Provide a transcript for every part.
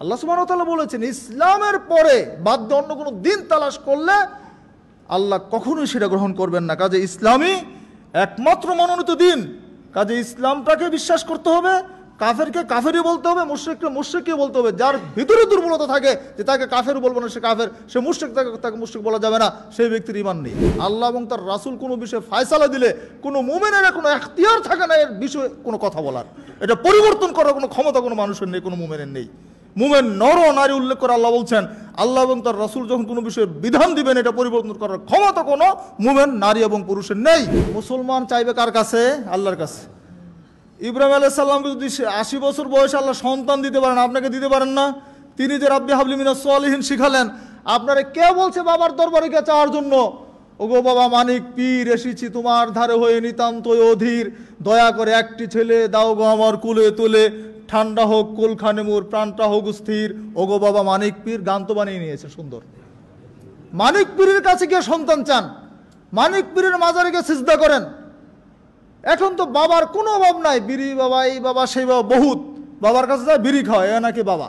আল্লাহ সুবাহতাল্লাহ বলেছেন ইসলামের পরে বাধ্য অন্য কোনো দিন তালাশ করলে আল্লাহ কখনোই সেটা গ্রহণ করবেন না কাজে ইসলামই একমাত্র মনোনীত দিন কাজে ইসলামটাকে বিশ্বাস করতে হবে কাফেরকে কাফেরই বলতে হবে মুশ্রিককে মুশ্রিককে বলতে হবে যার ভিতরে দুর্বলতা থাকে যে তাকে কাফের বলবো না সে কাফের সে মুশ্রিক তাকে তাকে মুশ্রিক বলা যাবে না সেই ব্যক্তির ইমান নেই আল্লাহ এবং তার রাসুল কোনো বিষয়ে ফায়সালা দিলে কোনো মুমেনের কোনো এখতিয়ার থাকে না এর বিষয়ে কোনো কথা বলার এটা পরিবর্তন করার কোনো ক্ষমতা কোনো মানুষের নেই কোনো মুমেনের নেই মুমেন নর নারী উল্লেখ করে আল্লাহ বলছেন আল্লাহ এবং তার রাসুল যখন কোনো বিষয়ে বিধান দিবেন এটা পরিবর্তন করার ক্ষমতা কোনো মুমেন নারী এবং পুরুষের নেই মুসলমান চাইবে কার কাছে আল্লাহর কাছে ইব্রাহিম আলাহ সাল্লামকে যদি আশি বছর বয়সে আল্লাহ সন্তান দিতে পারেন আপনাকে দিতে পারেন না তিনি যে রাব্বি হাবলিমিনা সোয়ালিহীন শিখালেন আপনারা কে বলছে বাবার দরবারে কে চাওয়ার জন্য গো বাবা মানিক পীর এসেছি তোমার ধারে হয়ে নিতান্তই অধীর দয়া করে একটি ছেলে দাও গো আমার কুলে তুলে ঠান্ডা হোক কুলখানে মোর প্রাণটা হোক স্থির ওগো বাবা মানিক পীর গান তো বানিয়ে নিয়েছে সুন্দর মানিক পীরের কাছে গিয়ে সন্তান চান মানিক পীরের মাজারে গিয়ে সিজদা করেন এখন তো বাবার কোনো অভাব নাই বিড়ি বাবা এই বাবা সেই বাবা বহুত বাবার কাছে যায় বিড়ি খাওয়া এ নাকি বাবা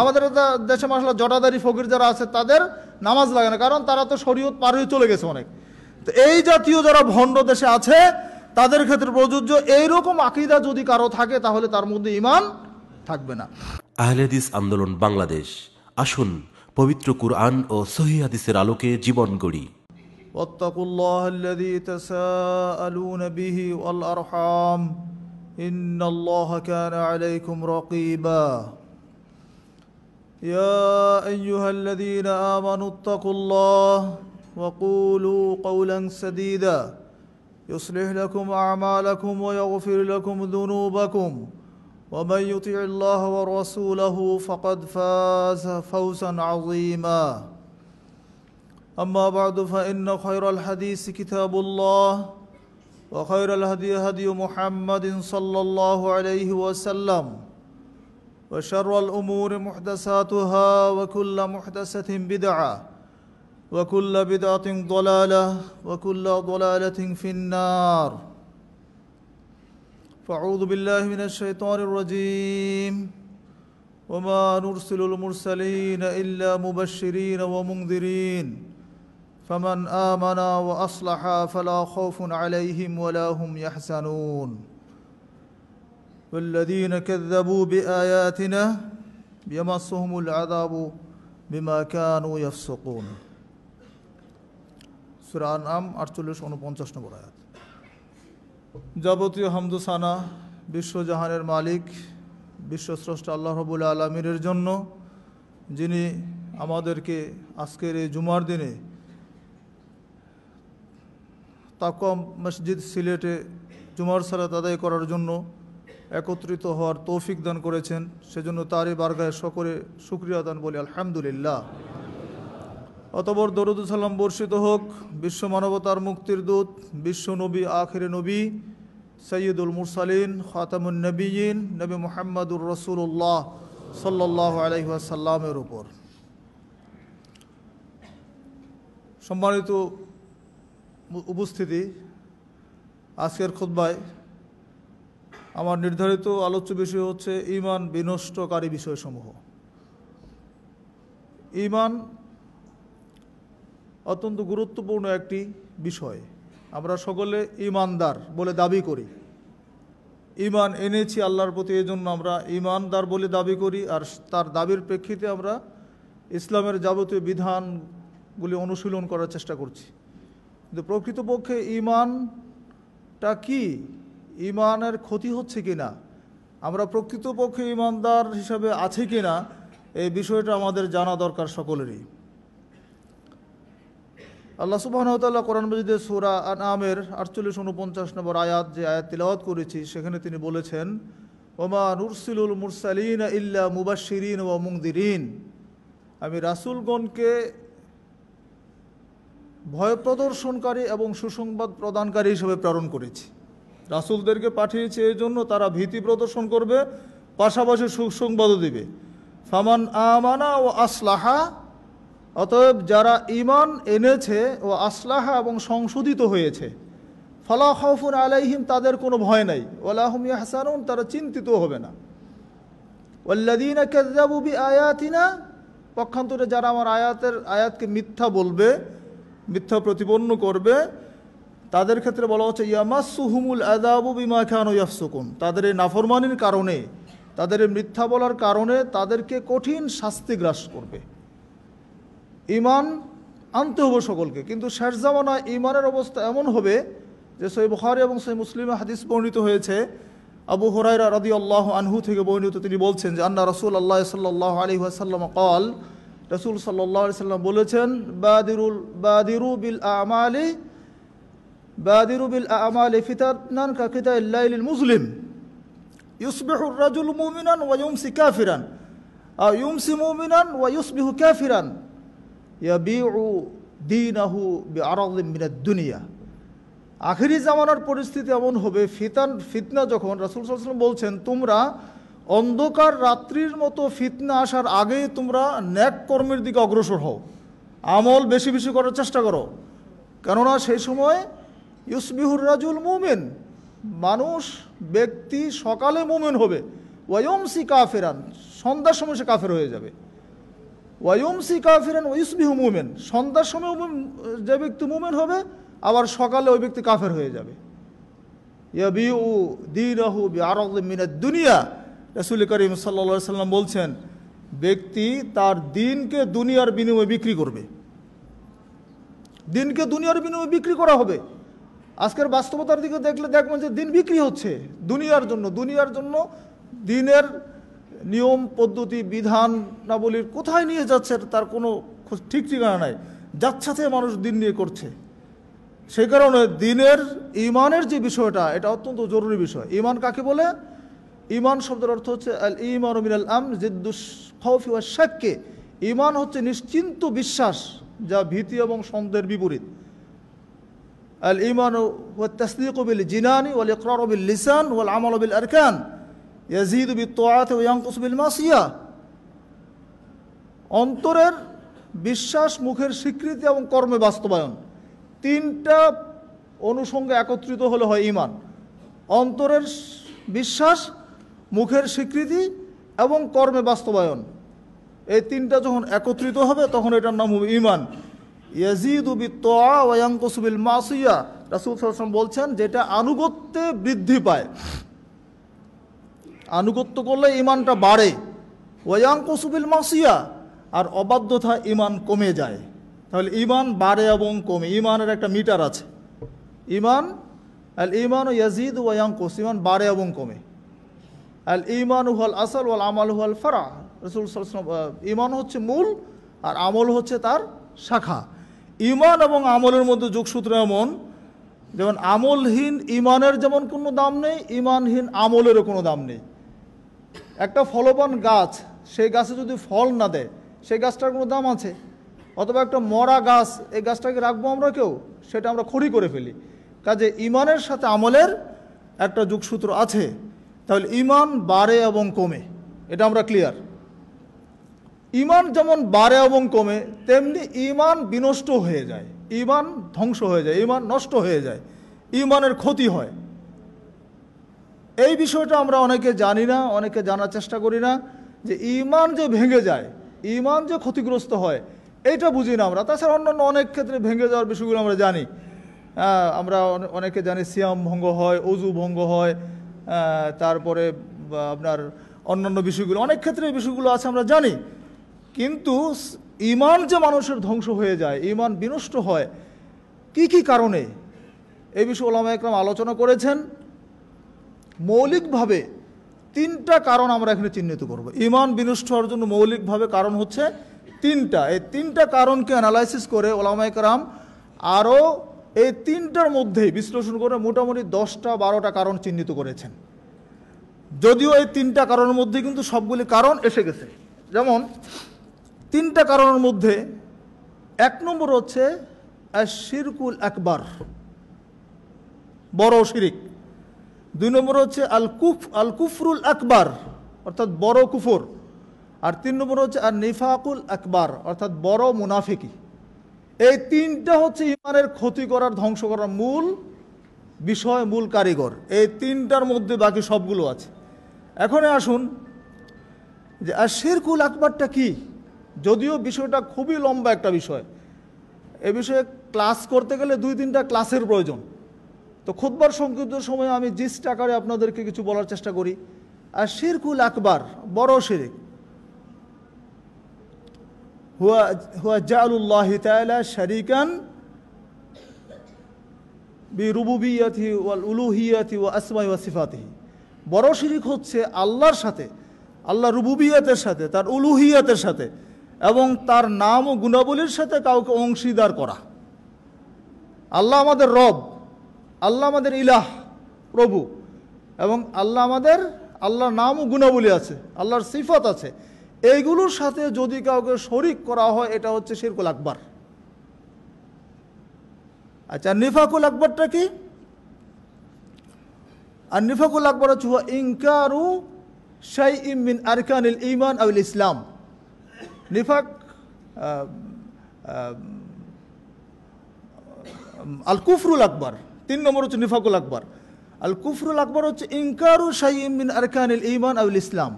আমাদের দেশে মাসলা জটাদারি ফকির যারা আছে তাদের নামাজ লাগে না কারণ তারা তো শরীয়ত পার হয়ে চলে গেছে অনেক তো এই জাতীয় যারা ভণ্ড দেশে আছে তাদের ক্ষেত্রে প্রযোজ্য এইরকম আকিদা যদি কারো থাকে তাহলে তার মধ্যে ইমান থাকবে না আহলেদিস আন্দোলন বাংলাদেশ আসুন পবিত্র কুরআন ও সহি হাদিসের আলোকে জীবন গড়ি واتقوا الله الذي تساءلون به والأرحام إن الله كان عليكم رقيبا يا أيها الذين آمنوا اتقوا الله وقولوا قولا سديدا يصلح لكم اعمالكم ويغفر لكم ذنوبكم ومن يطع الله ورسوله فقد فاز فوزا عظيما اما بعد فان خير الحديث كتاب الله وخير الهدي هدي محمد صلى الله عليه وسلم وشر الامور محدثاتها وكل محدثه بدعه وكل بدعة ضلالة وكل ضلالة في النار فأعوذ بالله من الشيطان الرجيم وما نرسل المرسلين إلا مبشرين ومنذرين فمن آمن وأصلح فلا خوف عليهم ولا هم يحزنون والذين كذبوا بآياتنا يمسهم العذاب بما كانوا يفسقون সুরা আটচল্লিশ উনপঞ্চাশ নম্বর আয়াত যাবতীয় হামদুসানা বিশ্বজাহানের মালিক বিশ্বস্রষ্টা আল্লাহ রবুল আলমিনের জন্য যিনি আমাদেরকে আজকের এই জুমার দিনে তাকম মসজিদ সিলেটে জুমার সালাত আদায় করার জন্য একত্রিত হওয়ার তৌফিক দান করেছেন সেজন্য তারই বার্গায় সকলে সুক্রিয়া দান বলি আলহামদুলিল্লাহ অতবর দরুদুসাল্লাম বর্ষিত হোক বিশ্ব মানবতার মুক্তির দূত বিশ্ব নবী আখির নবী সৈয়দুল মুরসালিন খাতামুন নবীন নবী মোহাম্মদুর রসুল্লাহ সাল্লাহ আলহিহাসাল্লামের উপর সম্মানিত উপস্থিতি আজকের খুদ্বায় আমার নির্ধারিত আলোচ্য বিষয় হচ্ছে ইমান বিনষ্টকারী বিষয়সমূহ ইমান অত্যন্ত গুরুত্বপূর্ণ একটি বিষয় আমরা সকলে ইমানদার বলে দাবি করি ইমান এনেছি আল্লাহর প্রতি এই জন্য আমরা ইমানদার বলে দাবি করি আর তার দাবির প্রেক্ষিতে আমরা ইসলামের যাবতীয় বিধানগুলি অনুশীলন করার চেষ্টা করছি কিন্তু প্রকৃতপক্ষে ইমানটা কি ইমানের ক্ষতি হচ্ছে কি না আমরা প্রকৃতপক্ষে ইমানদার হিসাবে আছি কি না এই বিষয়টা আমাদের জানা দরকার সকলেরই আল্লাহ সুবাহতাল্লাহ কোরআন মজিদে সুরা আনামের আটচল্লিশ উনপঞ্চাশ নম্বর আয়াত যে আয়াত তিলওয়াত করেছি সেখানে তিনি বলেছেন ওমা নুরসিলুল মুরসালিন ইল্লা মুবাসিরিন ও মুদিরিন আমি রাসুলগণকে ভয় প্রদর্শনকারী এবং সুসংবাদ প্রদানকারী হিসেবে প্রেরণ করেছি রাসুলদেরকে পাঠিয়েছি এই জন্য তারা ভীতি প্রদর্শন করবে পাশাপাশি সুসংবাদও দেবে ফামান আমানা ও আসলাহা অতএব যারা ইমান এনেছে ও আসলাহা এবং সংশোধিত হয়েছে ফলা হফুন আলাইহিম তাদের কোনো ভয় নাই ওলাহম হাসানুন তারা চিন্তিত হবে না ওল্লাদিনা কেজাবুবি আয়াতিনা পক্ষান্তরে যারা আমার আয়াতের আয়াতকে মিথ্যা বলবে মিথ্যা প্রতিপন্ন করবে তাদের ক্ষেত্রে বলা হচ্ছে সুহুমুল আদাবু বিমা খান ইয়াফসুকুন তাদের এই নাফরমানির কারণে তাদের মিথ্যা বলার কারণে তাদেরকে কঠিন শাস্তি গ্রাস করবে ইমান আনতে হবে সকলকে কিন্তু শেষ জামানায় ইমানের অবস্থা এমন হবে যে সৈ বুখারি এবং সৈ মুসলিমে হাদিস বর্ণিত হয়েছে আবু হরাইরা রদি আল্লাহ আনহু থেকে বর্ণিত তিনি বলছেন যে আন্না রসুল আল্লাহ সাল্লাহ আলী আসাল্লাম কল রসুল সাল্লাহ সাল্লাম বলেছেন বাদিরুল বাদিরু বিল আমালি বাদিরু বিল আমালি ফিতানান কাকিতা ইল্লাইল মুসলিম ইউসবেহুর রাজুল মুমিনান ওয়া ইউমসি কাফিরান আর ইউমসি মুমিনান ওয়া ইউসবিহু কাফিরান আখিরি দুনিয়া আখেরি জামানার পরিস্থিতি এমন হবে ফিতান ফিতনা যখন রাসুল সাল্লাম বলছেন তোমরা অন্ধকার রাত্রির মতো ফিতনা আসার আগেই তোমরা ন্যাক কর্মের দিকে অগ্রসর হও আমল বেশি বেশি করার চেষ্টা করো কেননা সেই সময় ইউসবিহুর রাজুল মুমেন মানুষ ব্যক্তি সকালে মুমেন হবে ওয়মসি কাফেরান সন্ধ্যার সময় সে কাফের হয়ে যাবে ওয়ুমসি কাফিরান ইসবিহু মুমেন সন্ধ্যার সময় যে ব্যক্তি মুমেন হবে আবার সকালে ওই ব্যক্তি কাফের হয়ে যাবে দুনিয়া রসুল করিম সাল্লা সাল্লাম বলছেন ব্যক্তি তার দিনকে দুনিয়ার বিনিময়ে বিক্রি করবে দিনকে দুনিয়ার বিনিময়ে বিক্রি করা হবে আজকের বাস্তবতার দিকে দেখলে দেখবেন যে দিন বিক্রি হচ্ছে দুনিয়ার জন্য দুনিয়ার জন্য দিনের নিয়ম পদ্ধতি বিধানাবলীর কোথায় নিয়ে যাচ্ছে তার কোনো ঠিক ঠিকানা নাই যাচ্ছাতে মানুষ দিন নিয়ে করছে সেই কারণে দিনের ইমানের যে বিষয়টা এটা অত্যন্ত জরুরি বিষয় ইমান কাকে বলে ইমান শব্দের অর্থ হচ্ছে আল ইমান মিনাল আম জিদ্দুস ওয়া শাককে ইমান হচ্ছে নিশ্চিন্ত বিশ্বাস যা ভীতি এবং সন্দেহের বিপরীত আল ইমান ও তাসদিক বিল জিনানি ওয়াল ইকরার বিল লিসান ওয়াল আমল বিল আরকান মাসিয়া অন্তরের বিশ্বাস মুখের স্বীকৃতি এবং কর্মে বাস্তবায়ন তিনটা অনুষঙ্গে একত্রিত হলে হয় ইমান অন্তরের বিশ্বাস মুখের স্বীকৃতি এবং কর্মে বাস্তবায়ন এই তিনটা যখন একত্রিত হবে তখন এটার নাম হবে ইমান ইয়াজিদুবি তোয়া ওয়াঙ্কুসবিল মাসিয়া রাসুল সাল্লাম বলছেন যেটা আনুগত্যে বৃদ্ধি পায় আনুগত্য করলে ইমানটা বাড়ে ওয়াং কসুবিল মাসিয়া আর অবাধ্যতা ইমান কমে যায় তাহলে ইমান বাড়ে এবং কমে ইমানের একটা মিটার আছে ইমান আল ইমান ও ইয়াজিদ ওয়াং কোস ইমান বাড়ে এবং কমে আল ইমান হল আসল ওয়াল আমল হল ফারা রসুল ইমান হচ্ছে মূল আর আমল হচ্ছে তার শাখা ইমান এবং আমলের মধ্যে যোগসূত্র এমন যেমন আমলহীন ইমানের যেমন কোনো দাম নেই ইমানহীন আমলেরও কোনো দাম নেই একটা ফলবান গাছ সেই গাছে যদি ফল না দেয় সেই গাছটার কোনো দাম আছে অথবা একটা মরা গাছ এই গাছটাকে রাখবো আমরা কেউ সেটা আমরা খড়ি করে ফেলি কাজে ইমানের সাথে আমলের একটা যুগসূত্র আছে তাহলে ইমান বাড়ে এবং কমে এটা আমরা ক্লিয়ার ইমান যেমন বাড়ে এবং কমে তেমনি ইমান বিনষ্ট হয়ে যায় ইমান ধ্বংস হয়ে যায় ইমান নষ্ট হয়ে যায় ইমানের ক্ষতি হয় এই বিষয়টা আমরা অনেকে জানি না অনেকে জানার চেষ্টা করি না যে ইমান যে ভেঙে যায় ইমান যে ক্ষতিগ্রস্ত হয় এইটা বুঝি না আমরা তাছাড়া অন্যান্য অনেক ক্ষেত্রে ভেঙে যাওয়ার বিষয়গুলো আমরা জানি আমরা অনেকে জানি সিয়াম ভঙ্গ হয় অজু ভঙ্গ হয় তারপরে আপনার অন্যান্য বিষয়গুলো অনেক ক্ষেত্রে এই বিষয়গুলো আছে আমরা জানি কিন্তু ইমান যে মানুষের ধ্বংস হয়ে যায় ইমান বিনষ্ট হয় কি কি কারণে এই বিষয়ে ওলামা একরম আলোচনা করেছেন মৌলিকভাবে তিনটা কারণ আমরা এখানে চিহ্নিত করব ইমান বিনষ্ট হওয়ার জন্য মৌলিকভাবে কারণ হচ্ছে তিনটা এই তিনটা কারণকে অ্যানালাইসিস করে ওলামাইকরাম আরও এই তিনটার মধ্যেই বিশ্লেষণ করে মোটামুটি দশটা বারোটা কারণ চিহ্নিত করেছেন যদিও এই তিনটা কারণের মধ্যে কিন্তু সবগুলি কারণ এসে গেছে যেমন তিনটা কারণের মধ্যে এক নম্বর হচ্ছে শিরকুল একবার বড় শিরিক দুই নম্বর হচ্ছে আল কুফ আল কুফরুল আকবার অর্থাৎ বড় কুফর আর তিন নম্বর হচ্ছে আর নিফাকুল আকবার অর্থাৎ বড় মুনাফিকি এই তিনটা হচ্ছে ইমানের ক্ষতি করার ধ্বংস করার মূল বিষয় মূল কারিগর এই তিনটার মধ্যে বাকি সবগুলো আছে এখন আসুন যে আর শেরকুল আকবরটা কি যদিও বিষয়টা খুবই লম্বা একটা বিষয় এ বিষয়ে ক্লাস করতে গেলে দুই তিনটা ক্লাসের প্রয়োজন তো খুদ্বার সংক্ষিপ্ত সময়ে আমি জিস্ট আকারে আপনাদেরকে কিছু বলার চেষ্টা করি আর শিরকুল আকবার বড় শিরিক হুয়া জালুল্লাহ উলুহিয়াতি ও আসমাই বড় শিরিক হচ্ছে আল্লাহর সাথে আল্লাহ রুবুবিয়াতের সাথে তার উলুহিয়াতের সাথে এবং তার নাম ও গুণাবলীর সাথে কাউকে অংশীদার করা আল্লাহ আমাদের রব আল্লাহ আমাদের ইলাহ প্রভু এবং আল্লাহ আমাদের আল্লাহর নাম ও গুণাবলী আছে আল্লাহর সিফত আছে এইগুলোর সাথে যদি কাউকে শরিক করা হয় এটা হচ্ছে শিরকুল আকবর আচ্ছা নিফাকুল আকবরটা কি আর নিফাকুল আকবর হচ্ছে ইনকারু সাই ইমিন আরকানিল ইমান আউল ইসলাম নিফাক আল কুফরুল আকবর তিন নম্বর হচ্ছে নিফাকুল আকবর আল কুফরুল আকবর হচ্ছে ইনকারু শাহিমিন আরকানিল ইমান আউল ইসলাম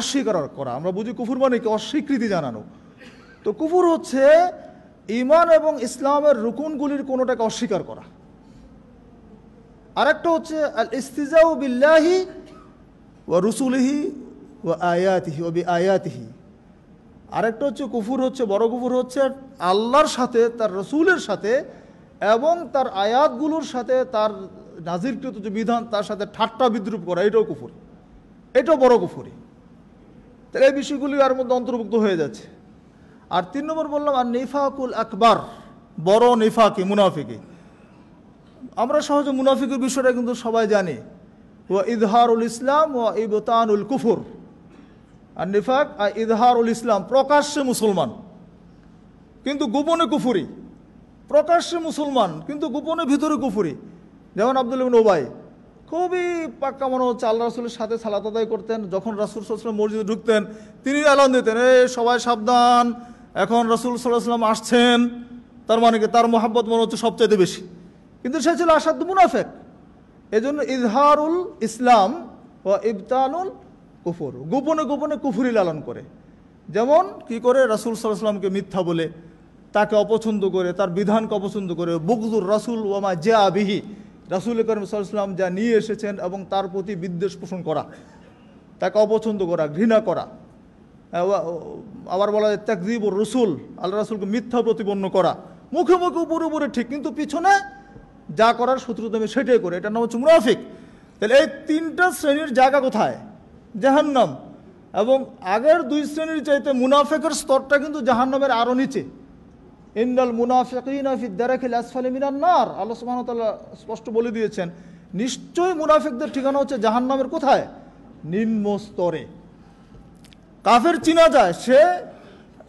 অস্বীকার করা আমরা বুঝি কুফুর মানে কি অস্বীকৃতি জানানো তো কুফুর হচ্ছে ইমান এবং ইসলামের রুকুনগুলির কোনোটাকে অস্বীকার করা আরেকটা হচ্ছে আল ইস্তিজাউ বিল্লাহি ও রুসুলহি ও আয়াতিহি ও বি আয়াতিহি আরেকটা হচ্ছে কুফুর হচ্ছে বড় কুফুর হচ্ছে আল্লাহর সাথে তার রসুলের সাথে এবং তার আয়াতগুলোর সাথে তার নাজিরকৃত যে বিধান তার সাথে ঠাট্টা বিদ্রুপ করা এটাও কুফুরি এটাও বড় কুফুরি তাহলে এই বিষয়গুলি আর মধ্যে অন্তর্ভুক্ত হয়ে যাচ্ছে আর তিন নম্বর বললাম আর নিফাকুল আকবার বড় নিফাকি মুনাফিকি আমরা সহজে মুনাফিকের বিষয়টা কিন্তু সবাই জানি ও ইদহারুল ইসলাম ও ইবতানুল কুফুর আর নিফাক আর ইদহারুল ইসলাম প্রকাশ্যে মুসলমান কিন্তু গোপনে কুফুরি প্রকাশ্যে মুসলমান কিন্তু গোপনে ভিতরে কুফুরি যেমন আব্দুল ইবিন ওবাই খুবই পাক্কা মনে হচ্ছে আল্লাহ রাসুলের সাথে সালাত আদায় করতেন যখন রাসুল সাল্লাম মসজিদে ঢুকতেন তিনি আলান দিতেন এ সবাই সাবধান এখন রাসুল সাল্লাহাম আসছেন তার মানে কি তার মোহাব্বত মনে হচ্ছে সবচাইতে বেশি কিন্তু সে ছিল আসাদ মুনাফেক এই জন্য ইজহারুল ইসলাম ও ইবতানুল কুফুর গোপনে গোপনে কুফুরি লালন করে যেমন কি করে রাসুল সাল্লাহ সাল্লামকে মিথ্যা বলে তাকে অপছন্দ করে তার বিধানকে অপছন্দ করে বুকজুর রাসুল ওয়ামা জা আবিহি রাসুল করিম সাল্লাম যা নিয়ে এসেছেন এবং তার প্রতি বিদ্বেষ পোষণ করা তাকে অপছন্দ করা ঘৃণা করা আবার বলা যায় তাকজিব রসুল আল্লাহ রাসুলকে মিথ্যা প্রতিপন্ন করা মুখে মুখে উপরে উপরে ঠিক কিন্তু পিছনে যা করার তুমি সেটাই করে এটার নাম হচ্ছে মুনাফিক তাহলে এই তিনটা শ্রেণীর জায়গা কোথায় জাহান্নাম এবং আগের দুই শ্রেণীর চাইতে মুনাফেকের স্তরটা কিন্তু জাহান্নামের আরও নিচে ইন্দাল মুনাফিকিনাফিদ্দারাকিল আসফালে মিনার নার আল্লাহ সুবাহতাল্লাহ স্পষ্ট বলে দিয়েছেন নিশ্চয়ই মুনাফিকদের ঠিকানা হচ্ছে জাহান্নামের কোথায় নিম্ন স্তরে কাফের চিনা যায় সে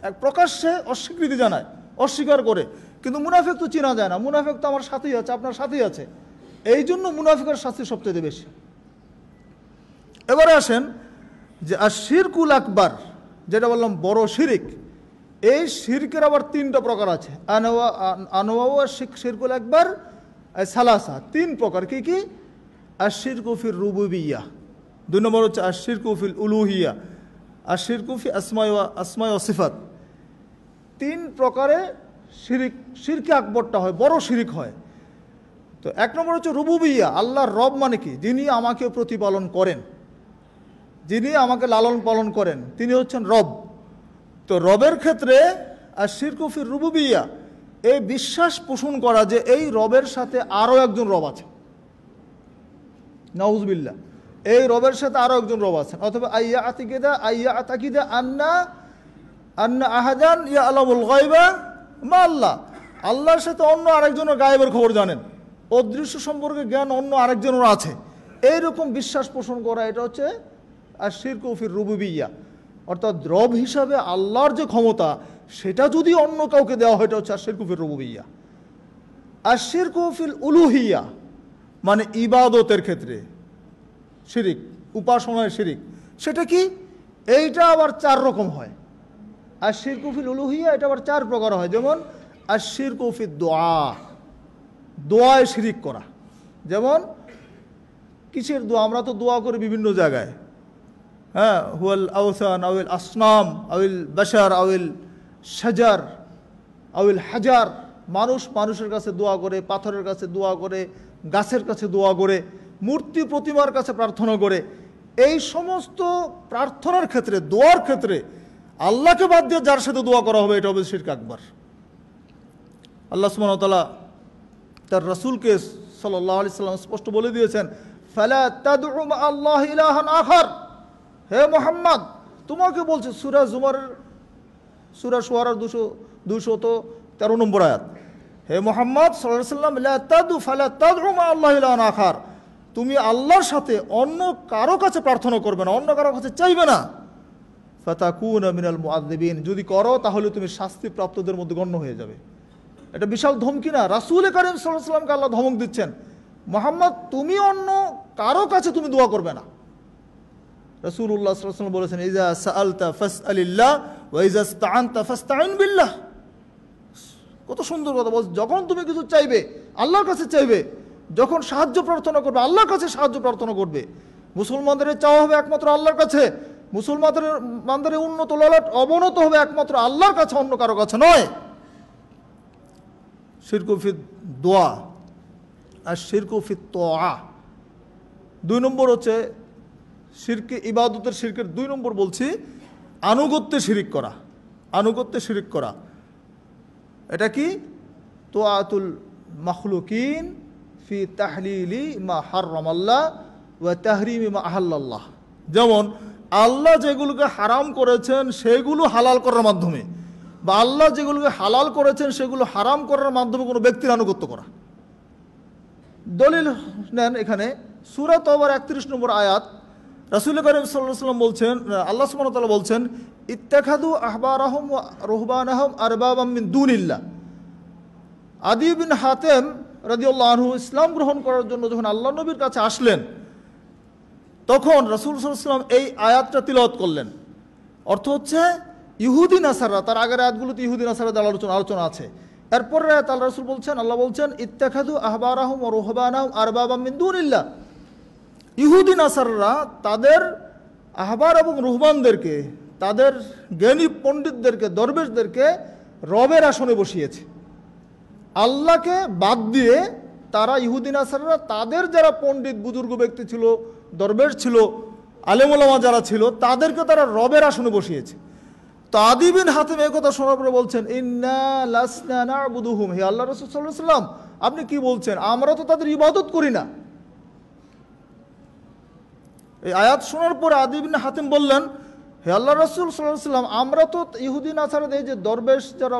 এক প্রকাশ্যে অস্বীকৃতি জানায় অস্বীকার করে কিন্তু মুনাফিক তো চিনা যায় না মুনাফিক তো আমার সাথেই আছে আপনার সাথেই আছে এই জন্য মুনাফিকের শাস্তি সবচেয়ে বেশি এবারে আসেন যে আর শিরকুল আকবার যেটা বললাম বড় শিরিক এই শিরকের আবার তিনটা প্রকার আছে আনোয়া আনোয়া শিখ শিরকুল একবার সালাসা তিন প্রকার কি কি আশির কুফির রুবুবিয়া দুই নম্বর হচ্ছে আশির কুফিল উলুহিয়া আশির কুফি আসমায় আসমায় সিফাত তিন প্রকারে শিরিক শিরকে আকবরটা হয় বড় শিরিক হয় তো এক নম্বর হচ্ছে রুবুবিয়া আল্লাহর রব মানে কি যিনি আমাকে প্রতিপালন করেন যিনি আমাকে লালন পালন করেন তিনি হচ্ছেন রব তো রবের ক্ষেত্রে আর শিরকুফির রুবুবিয়া এই বিশ্বাস পোষণ করা যে এই রবের সাথে আরও একজন রব আছে নাউজবিল্লা এই রবের সাথে আরও একজন রব আছেন অথবা আইয়া আতিকেদা আইয়া আতাকিদা আন্না আন্না আহাজান ইয়া আলামুল গাইবা মা আল্লাহ আল্লাহর সাথে অন্য আরেকজনের গায়েবের খবর জানেন অদৃশ্য সম্পর্কে জ্ঞান অন্য আরেকজনের আছে এইরকম বিশ্বাস পোষণ করা এটা হচ্ছে আর শিরকুফির রুবুবিয়া অর্থাৎ দ্রব হিসাবে আল্লাহর যে ক্ষমতা সেটা যদি অন্য কাউকে দেওয়া হয় এটা হচ্ছে আশের কুফির রবুবিয়া আশের কুফিল উলুহিয়া মানে ইবাদতের ক্ষেত্রে শিরিক উপাসনায় শিরিক সেটা কি এইটা আবার চার রকম হয় আর কুফিল উলুহিয়া এটা আবার চার প্রকার হয় যেমন আর কুফির দোয়া দোয়ায় শিরিক করা যেমন কিসের দোয়া আমরা তো দোয়া করি বিভিন্ন জায়গায় হ্যাঁ হুয়াল আউসান আউল আসনাম আউল বাসার আউল সাজার আউল হাজার মানুষ মানুষের কাছে দোয়া করে পাথরের কাছে দোয়া করে গাছের কাছে দোয়া করে মূর্তি প্রতিমার কাছে প্রার্থনা করে এই সমস্ত প্রার্থনার ক্ষেত্রে দোয়ার ক্ষেত্রে আল্লাহকে বাদ দিয়ে যার সাথে দোয়া করা হবে এটা হবে শির্ক আকবর আল্লাহ সুমনতলা তার রসুলকে সাল্লাহ আলি সাল্লাম স্পষ্ট বলে দিয়েছেন ফেলা তাদ আল্লাহ আহার হে মোহাম্মদ তোমাকে বলছে সুরা জুমার সুরা সোয়ারার দুশো দুশো তো তেরো নম্বর আয়াত হে মোহাম্মদ সাল্লাম আল্লাহ আখার তুমি আল্লাহর সাথে অন্য কারো কাছে প্রার্থনা করবে না অন্য কারো কাছে চাইবে না ফাতাকুন মিনাল মুআদ্দিবিন যদি করো তাহলে তুমি শাস্তিপ্রাপ্তদের মধ্যে গণ্য হয়ে যাবে এটা বিশাল ধমকি না রাসুল করিম সাল্লাহ সাল্লামকে আল্লাহ ধমক দিচ্ছেন মোহাম্মদ তুমি অন্য কারো কাছে তুমি দোয়া করবে না রসুল্লাহ সাল্লাম বলেছেন ইজা সালতা ফাস আলিল্লাহ ওয়াইজা তানতা ফাস্তায়ন বিল্লাহ কত সুন্দর কথা বল যখন তুমি কিছু চাইবে আল্লাহর কাছে চাইবে যখন সাহায্য প্রার্থনা করবে আল্লাহর কাছে সাহায্য প্রার্থনা করবে মুসলমানদের চাওয়া হবে একমাত্র আল্লাহর কাছে মুসলমানদের মানদের উন্নত ললাট অবনত হবে একমাত্র আল্লাহর কাছে অন্য কারো কাছে নয় শিরকুফির দোয়া আর শিরকুফির তোয়া দুই নম্বর হচ্ছে সিরকে ইবাদতের সিরকের দুই নম্বর বলছি আনুগত্যে শিরিক করা আনুগত্যে শিরিক করা এটা কি তো আতুল মখলুকিন ফি তাহলিলি মা হার রমাল্লা ও তাহরিমি মা আহাল্লাহ যেমন আল্লাহ যেগুলোকে হারাম করেছেন সেগুলো হালাল করার মাধ্যমে বা আল্লাহ যেগুলোকে হালাল করেছেন সেগুলো হারাম করার মাধ্যমে কোনো ব্যক্তির আনুগত্য করা দলিল নেন এখানে সুরাত আবার একত্রিশ নম্বর আয়াত রাসুল করিম সাল্লাম বলছেন আল্লাহ সুমনতলা বলছেন ইত্তেখাদু আহবার আহম রহবান আহম আরবাব আমিন দুনিল্লা আদি বিন হাতেম রাজিউল্লাহ ইসলাম গ্রহণ করার জন্য যখন আল্লাহ নবীর কাছে আসলেন তখন রাসুল সাল্লাম এই আয়াতটা তিলত করলেন অর্থ হচ্ছে ইহুদিন আসারা তার আগের আয়াতগুলোতে ইহুদি নাসারদের আলোচনা আলোচনা আছে এরপর আয়াত আল্লাহ রসুল বলছেন আল্লাহ বলছেন ইত্তেখাদু আহবার আহম ও রোহবান আহম আরবাব আমিন দুনিল্লা ইহুদিন আসাররা তাদের আহবার এবং রুহবানদেরকে তাদের জ্ঞানী পণ্ডিতদেরকে দরবেশদেরকে রবের আসনে বসিয়েছে আল্লাহকে বাদ দিয়ে তারা ইহুদিন আসাররা তাদের যারা পণ্ডিত বুজুর্গ ব্যক্তি ছিল দরবেশ ছিল আলেমুলামা যারা ছিল তাদেরকে তারা রবের আসনে বসিয়েছে তো আদিবিন এ কথা শোনার পরে বলছেন ইন্না হে আল্লাহ রসুল সাল্লাম আপনি কি বলছেন আমরা তো তাদের ইবাদত করি না এই আয়াত শোনার পর আদিবিন হাতিম বললেন হে আল্লাহ রসুল সাল্লাম আমরা তো ইহুদিন আসার এই যে দরবেশ যারা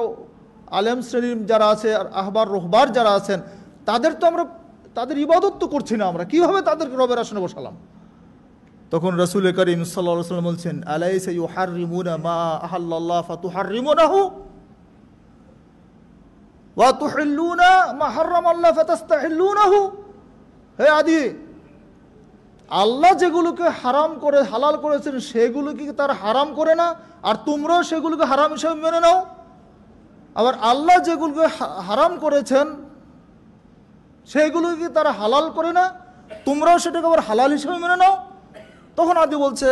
আলেম শ্রেণীর যারা আছে আর আহবার রোহবার যারা আছেন তাদের তো আমরা তাদের ইবাদত তো করছি না আমরা কীভাবে তাদেরকে রবের আসনে বসালাম তখন রসুল করিম সাল্লা সাল্লাম বলছেন আলাই সে ইউহার রিমুনা মা আহাল্লাহ ফাতুহার রিমুনাহু ওয়া তুহিল্লুনা মা হারাম আল্লাহ হু হে আদি আল্লাহ যেগুলোকে হারাম করে হালাল করেছেন সেগুলো কি তার হারাম করে না আর তোমরাও সেগুলোকে হারাম হিসেবে মেনে নাও আবার আল্লাহ যেগুলোকে হারাম করেছেন সেগুলোকে তারা হালাল করে না তোমরাও সেটাকে আবার হালাল হিসেবে মেনে নাও তখন আদি বলছে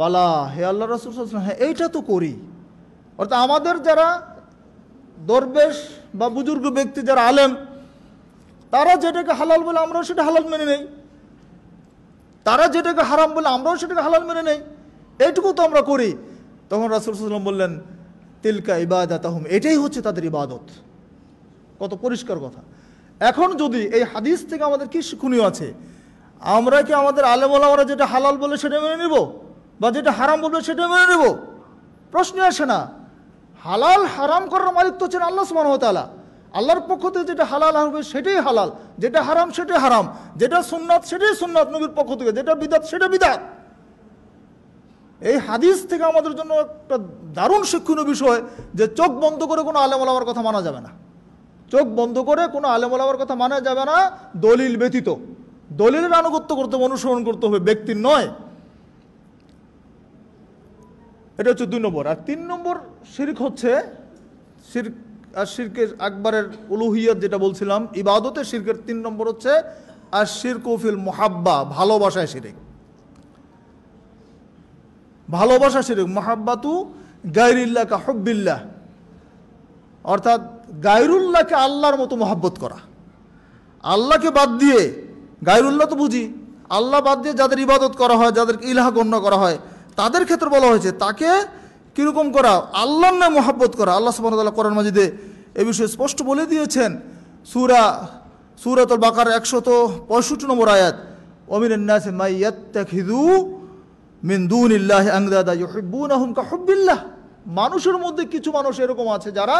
বালা হে আল্লাহ রসুল হ্যাঁ এইটা তো করি অর্থাৎ আমাদের যারা দরবেশ বা বুজুর্গ ব্যক্তি যারা আলেম তারা যেটাকে হালাল বলে আমরাও সেটা হালাল মেনে নেই তারা যেটাকে হারাম বলে আমরাও সেটাকে হালাল মেনে নেই এইটুকু তো আমরা করি তখন রাসুল সাল্লাম বললেন তিলকা ইবাদাত আহম এটাই হচ্ছে তাদের ইবাদত কত পরিষ্কার কথা এখন যদি এই হাদিস থেকে আমাদের কি শিক্ষণীয় আছে আমরা কি আমাদের আলেমলামরা যেটা হালাল বলে সেটা মেনে নেব বা যেটা হারাম বলবে সেটা মেনে নেব প্রশ্ন আসে না হালাল হারাম করার মালিক তো হচ্ছেন আল্লাহ সুমান হতালা আল্লাহর পক্ষ থেকে যেটা হালাল হবে সেটাই হালাল যেটা হারাম সেটাই হারাম যেটা সুন্নাত সেটাই সুন্নাত নবীর পক্ষ থেকে যেটা বিদাত সেটা বিদাত এই হাদিস থেকে আমাদের জন্য একটা দারুণ শিক্ষণীয় বিষয় যে চোখ বন্ধ করে কোনো আলেমলামার কথা মানা যাবে না চোখ বন্ধ করে কোনো আলেমলামার কথা মানা যাবে না দলিল ব্যতীত দলিলের আনুগত্য করতে হবে অনুসরণ করতে হবে ব্যক্তির নয় এটা হচ্ছে দুই নম্বর আর তিন নম্বর শির্ক হচ্ছে শির্ক আর শিরকের আকবরের উলুহিয়ত যেটা বলছিলাম ইবাদতের শিরকের তিন নম্বর হচ্ছে আর শির কৌফিল মোহাব্বা ভালোবাসায় শিরিক ভালোবাসা শিরিক মোহাব্বাতু গাইরুল্লাহ কা হব্বিল্লাহ অর্থাৎ গাইরুল্লাহকে আল্লাহর মতো মহাব্বত করা আল্লাহকে বাদ দিয়ে গাইরুল্লাহ তো বুঝি আল্লাহ বাদ দিয়ে যাদের ইবাদত করা হয় যাদেরকে ইলাহা গণ্য করা হয় তাদের ক্ষেত্রে বলা হয়েছে তাকে কিরকম করা আল্লাহর নামে মহাব্বত করা আল্লাহ সুবাহ তাল্লাহ কোরআন মাজিদে এ বিষয়ে স্পষ্ট বলে দিয়েছেন সুরা সুরাত বাকার একশত পঁয়ষট্টি নম্বর আয়াত অমিনাস মাইয়াত্তাখিদু মিন্দুনিল্লাহ আহম কাহব্বিল্লাহ মানুষের মধ্যে কিছু মানুষ এরকম আছে যারা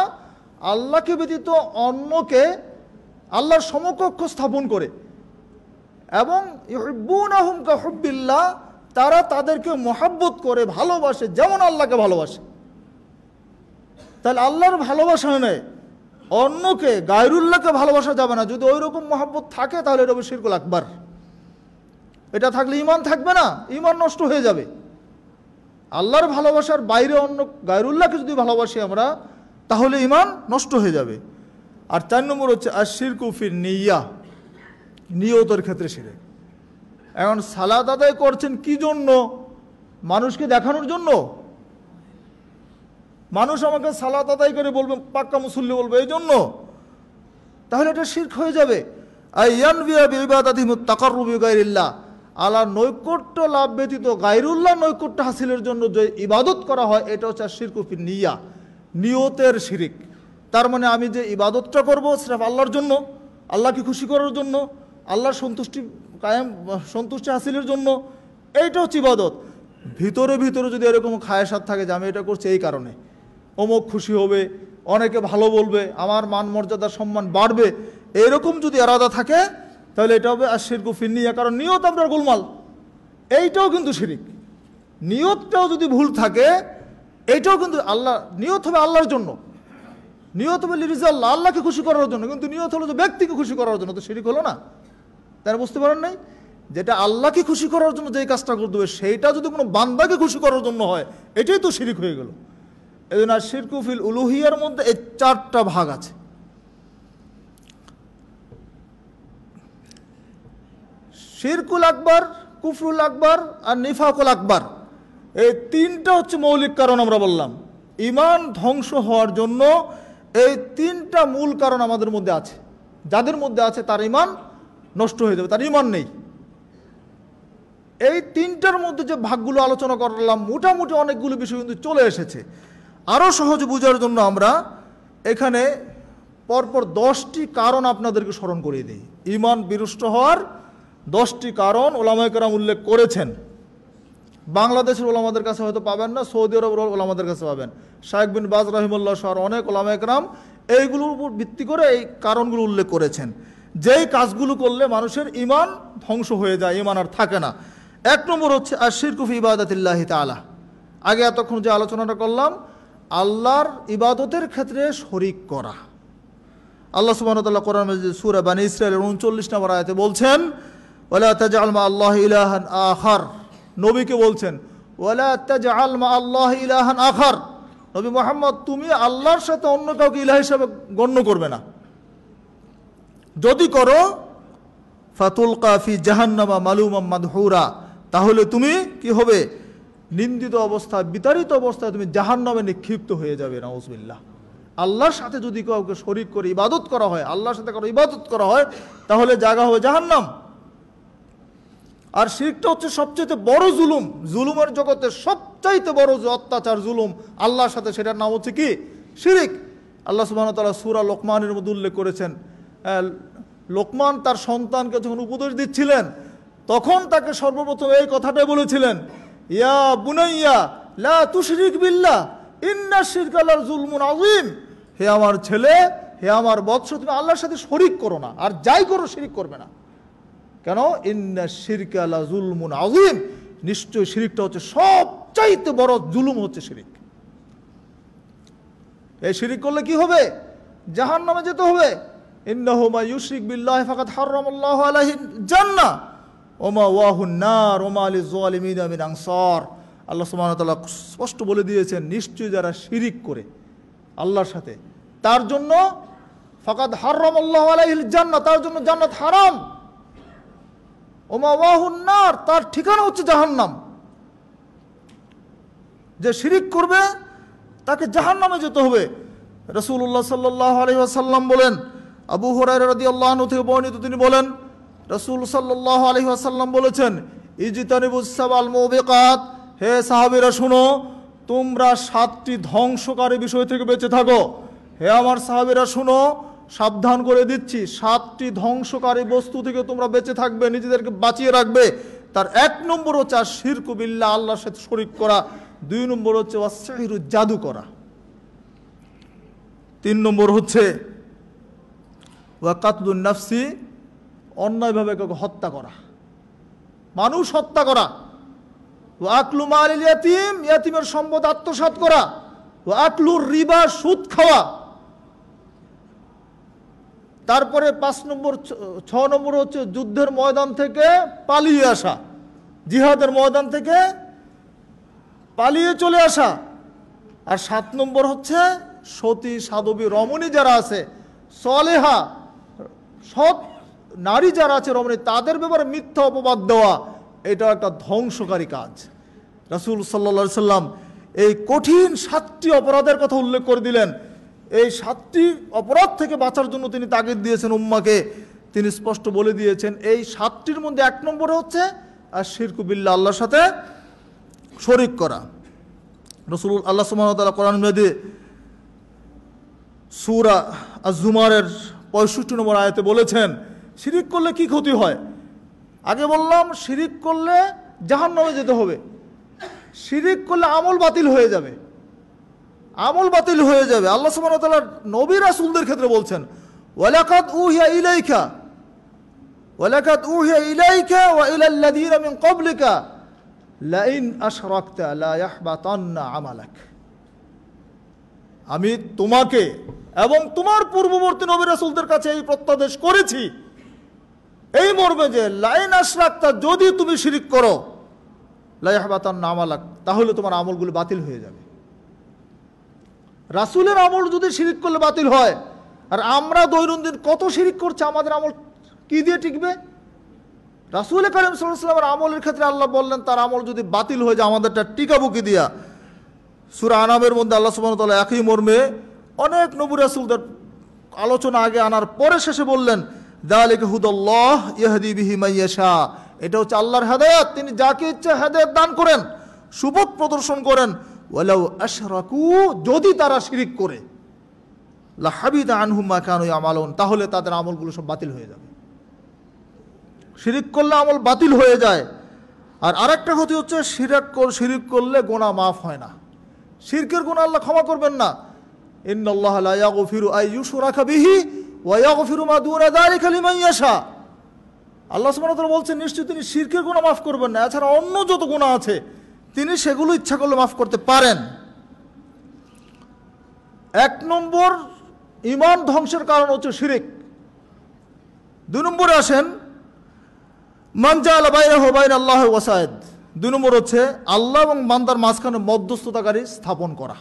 আল্লাহকে ব্যতীত অন্যকে আল্লাহর সমকক্ষ স্থাপন করে এবং ইউহিব্বুন আহম কাহব্বিল্লাহ তারা তাদেরকে মোহাব্বত করে ভালোবাসে যেমন আল্লাহকে ভালোবাসে তাহলে আল্লাহর ভালোবাসা নেয় মানে অন্যকে গায়রুল্লাহকে ভালোবাসা যাবে না যদি ওই রকম মহাব্বত থাকে তাহলে এটা শিরকুল একবার এটা থাকলে ইমান থাকবে না ইমান নষ্ট হয়ে যাবে আল্লাহর ভালোবাসার বাইরে অন্য গায়রুল্লাহকে যদি ভালোবাসি আমরা তাহলে ইমান নষ্ট হয়ে যাবে আর চার নম্বর হচ্ছে আর শিরকুফির নিয়া নিয়তের ক্ষেত্রে সেরে এখন সালাদ আদায় করছেন কি জন্য মানুষকে দেখানোর জন্য মানুষ আমাকে সালাদ আদায় করে বলবে পাক্কা মুসল্লি বলবে এই জন্য তাহলে এটা শির্ক হয়ে যাবে আল্লাহ নৈকট্য লাভ ব্যতীত গাইরুল্লাহ নৈকট্য হাসিলের জন্য যে ইবাদত করা হয় এটা হচ্ছে শিরকুফি নিয়া নিয়তের শিরিক তার মানে আমি যে ইবাদতটা করব সেটা আল্লাহর জন্য আল্লাহকে খুশি করার জন্য আল্লাহর সন্তুষ্টি কায়েম সন্তুষ্টি হাসিলের জন্য এইটা হচ্ছে ইবাদত ভিতরে ভিতরে যদি এরকম খায়াসাত থাকে যে আমি এটা করছি এই কারণে অমুক খুশি হবে অনেকে ভালো বলবে আমার মান মর্যাদা সম্মান বাড়বে এরকম যদি আলাদা থাকে তাহলে এটা হবে আর শিরকু নিয়ে কারণ নিয়ত আপনার গোলমাল এইটাও কিন্তু শিরিক নিয়তটাও যদি ভুল থাকে এইটাও কিন্তু আল্লাহ নিয়ত হবে আল্লাহর জন্য নিয়ত হবে লিরিজ আল্লাহ আল্লাহকে খুশি করার জন্য কিন্তু নিয়ত হলো যে ব্যক্তিকে খুশি করার জন্য তো শিরিক হলো না তারা বুঝতে পারেন নাই যেটা আল্লাহকে খুশি করার জন্য যে কাজটা করতে হবে সেইটা যদি কোনো বান্দাকে খুশি করার জন্য হয় এটাই তো শিরিক হয়ে গেল এই জন্য আর শিরকুফিল উলুহিয়ার মধ্যে এই চারটা ভাগ আছে শিরকুল আকবর কুফরুল আকবর আর নিফাকুল আকবর এই তিনটা হচ্ছে মৌলিক কারণ আমরা বললাম ইমান ধ্বংস হওয়ার জন্য এই তিনটা মূল কারণ আমাদের মধ্যে আছে যাদের মধ্যে আছে তার ইমান নষ্ট হয়ে যাবে তার ইমান নেই এই তিনটার মধ্যে যে ভাগগুলো আলোচনা করলাম মোটামুটি অনেকগুলো বিষয় কিন্তু চলে এসেছে আরও সহজ বোঝার জন্য আমরা এখানে পরপর দশটি কারণ আপনাদেরকে স্মরণ করিয়ে দিই ইমান বিরুষ্ট হওয়ার দশটি কারণ ওলামাইকরাম উল্লেখ করেছেন বাংলাদেশের ওলামাদের কাছে হয়তো পাবেন না সৌদি আরবের ওলামাদের কাছে পাবেন শাহেক বিন বাজ রহিমুল্লাহ সহ অনেক ওলামাইকরাম এইগুলোর উপর ভিত্তি করে এই কারণগুলো উল্লেখ করেছেন যেই কাজগুলো করলে মানুষের ইমান ধ্বংস হয়ে যায় ইমান আর থাকে না এক নম্বর হচ্ছে আশির কুফি ইবাদতিল্লাহি তালা আগে এতক্ষণ যে আলোচনাটা করলাম আল্লাহর ইবাদতের ক্ষেত্রে শরিক করা আল্লাহ সুবাহতাল্লাহ কোরআন মজিদ সুরা বানী ইসরায়েলের উনচল্লিশ নম্বর আয়তে বলছেন ওলা তাজ আলমা আল্লাহ ইলাহান আহার নবীকে বলছেন ওলা তাজ আলমা আল্লাহ ইলাহান আহার নবী মোহাম্মদ তুমি আল্লাহর সাথে অন্য কাউকে ইলাহ হিসাবে গণ্য করবে না যদি করো ফাতুল কাফি জাহান্নামা মালুমা মাদহুরা তাহলে তুমি কি হবে নিন্দিত অবস্থা বিতাড়িত অবস্থায় তুমি জাহান্নামে নিক্ষিপ্ত হয়ে যাবে নাউজবিল্লাহ আল্লাহর সাথে যদি কাউকে শরিক করে ইবাদত করা হয় আল্লাহর সাথে কারো ইবাদত করা হয় তাহলে জায়গা হবে জাহান্নাম আর শিরকটা হচ্ছে সবচেয়ে বড় জুলুম জুলুমের জগতে সবচাইতে বড় যে অত্যাচার জুলুম আল্লাহর সাথে সেটার নাম হচ্ছে কি শিরিক আল্লাহ সুবাহতালা সুরা লোকমানের মধ্যে উল্লেখ করেছেন লোকমান তার সন্তানকে যখন উপদেশ দিচ্ছিলেন তখন তাকে সর্বপ্রথম এই কথাটাই বলেছিলেন ইয়া বুনাইয়া লা তুশরিক বিল্লাহ ইন্না শিরকালার জুলমুন আজিম হে আমার ছেলে হে আমার বৎস তুমি আল্লাহর সাথে শরিক করো না আর যাই করো শিরিক করবে না কেন ইন্না শিরকালা জুলমুন আজিম নিশ্চয় শিরিকটা হচ্ছে সবচাইতে বড় জুলুম হচ্ছে শিরিক এই শিরিক করলে কি হবে জাহান নামে যেতে হবে ইন্নাহুমা ইউশিক বিল্লাহ ফাকাত হারামাল্লাহ আলাইহিন জান্নাহ ওমা ওয়াহুন নার ওমা আলি জোয়ালিমিন আমিন আনসার আল্লাহ সুবহানাহু ওয়া তাআলা স্পষ্ট বলে দিয়েছেন নিশ্চয়ই যারা শিরিক করে আল্লাহর সাথে তার জন্য ফাকাত হারাম আল্লাহ আলাইহিল জান্নাত তার জন্য জান্নাত হারাম ওমা ওয়াহুন নার তার ঠিকানা হচ্ছে জাহান্নাম যে শিরিক করবে তাকে জাহান্নামে যেতে হবে রসুল্লাহ সাল্লাহ আলহি আসাল্লাম বলেন আবু হরারদি আল্লাহ থেকে বর্ণিত তিনি বলেন রসুল সাল্লাহ আলহি আসাল্লাম বলেছেন ইজিতানিবুসাব আল মোবেকাত হে সাহাবিরা শুনো তোমরা সাতটি ধ্বংসকারী বিষয় থেকে বেঁচে থাকো হে আমার সাহাবিরা শুনো সাবধান করে দিচ্ছি সাতটি ধ্বংসকারী বস্তু থেকে তোমরা বেঁচে থাকবে নিজেদেরকে বাঁচিয়ে রাখবে তার এক নম্বর হচ্ছে আর শিরকুবিল্লা আল্লাহ সাথে শরিক করা দুই নম্বর হচ্ছে অশ্বাহিরু জাদু করা তিন নম্বর হচ্ছে ওয়াকাতলুন নাফসি অন্যায়ভাবে কাউকে হত্যা করা মানুষ হত্যা করা ও আকলু মালিল ইয়াতিম ইয়াতিমের সম্পদ আত্মসাত করা ও আকলুর রিবা সুদ খাওয়া তারপরে পাঁচ নম্বর ছ নম্বর হচ্ছে যুদ্ধের ময়দান থেকে পালিয়ে আসা জিহাদের ময়দান থেকে পালিয়ে চলে আসা আর সাত নম্বর হচ্ছে সতী সাধবী রমণী যারা আছে সলেহা সৎ নারী যারা আছে রমণী তাদের ব্যাপারে মিথ্যা অপবাদ দেওয়া এটা একটা ধ্বংসকারী কাজ রাসুল সাল্লা সাল্লাম এই কঠিন সাতটি অপরাধের কথা উল্লেখ করে দিলেন এই সাতটি অপরাধ থেকে বাঁচার জন্য তিনি তাগিদ দিয়েছেন উম্মাকে তিনি স্পষ্ট বলে দিয়েছেন এই সাতটির মধ্যে এক নম্বরে হচ্ছে আর শিরকুবিল্লা আল্লাহর সাথে শরিক করা রসুল আল্লাহ সুমান তালা কোরআন মেদি সুরা আজুমারের পঁয়ষট্টি নম্বর আয়তে বলেছেন শিরিক করলে কি ক্ষতি হয় আগে বললাম শিরিক করলে জাহান নামে যেতে হবে শিরিক করলে আমল বাতিল হয়ে যাবে আমল বাতিল হয়ে যাবে আল্লাহ তালা নবীর আসুলদের ক্ষেত্রে বলছেন ওয়ালাকাত উহিয়া ইলাইকা ওয়ালাকাত উহিয়া ইলাইকা ওয়া ইলাল্লাযীনা মিন ক্বাবলিকা লাইন আশরাকতা লা ইয়াহবাতান্না আমালাকা আমি তোমাকে এবং তোমার পূর্ববর্তী নবী রাসুলদের কাছে এই প্রত্যাদেশ করেছি এই মর্মে যে লাইন আশরাক্তা যদি তুমি শিরিক করো লাইহাবাতার নামালাক তাহলে তোমার আমলগুলো বাতিল হয়ে যাবে রাসুলের আমল যদি শিরিক করলে বাতিল হয় আর আমরা দৈনন্দিন কত শিরিক করছে আমাদের আমল কি দিয়ে টিকবে রাসুল করিম সাল্লামের আমলের ক্ষেত্রে আল্লাহ বললেন তার আমল যদি বাতিল হয়ে যায় আমাদেরটা টিকাবুকি দিয়া সুরা আনামের মধ্যে আল্লাহ সুবাহ একই মর্মে অনেক নবুর রাসুলদের আলোচনা আগে আনার পরে শেষে বললেন দালিক হুদল্লাহ ইহদি বিহি মাইয়াশা এটা হচ্ছে আল্লাহর হেদায়ত তিনি যাকে ইচ্ছে হেদায়ত দান করেন সুপথ প্রদর্শন করেন ওয়ালাউ আশরাকু যদি তারা শিরিক করে লাহাবিদ আনহুম্মা কানু আমালন তাহলে তাদের আমলগুলো সব বাতিল হয়ে যাবে শিরিক করলে আমল বাতিল হয়ে যায় আর আরেকটা ক্ষতি হচ্ছে শিরাক শিরিক করলে গোনা মাফ হয় না শিরকের গুণ আল্লাহ ক্ষমা করবেন না মা আল্লাহ বলছেন নিশ্চয়ই তিনি শিরকের গুণা মাফ করবেন না এছাড়া অন্য যত গুণা আছে তিনি সেগুলো ইচ্ছা করলে মাফ করতে পারেন এক নম্বর ইমান ধ্বংসের কারণ হচ্ছে শিরিক দুই নম্বরে আসেন মঞ্জা আল্লাহ আল্লাহ ওয়াসায়দ দুই নম্বর হচ্ছে আল্লাহ এবং বান্দার মাঝখানে মধ্যস্থতাকারী স্থাপন করা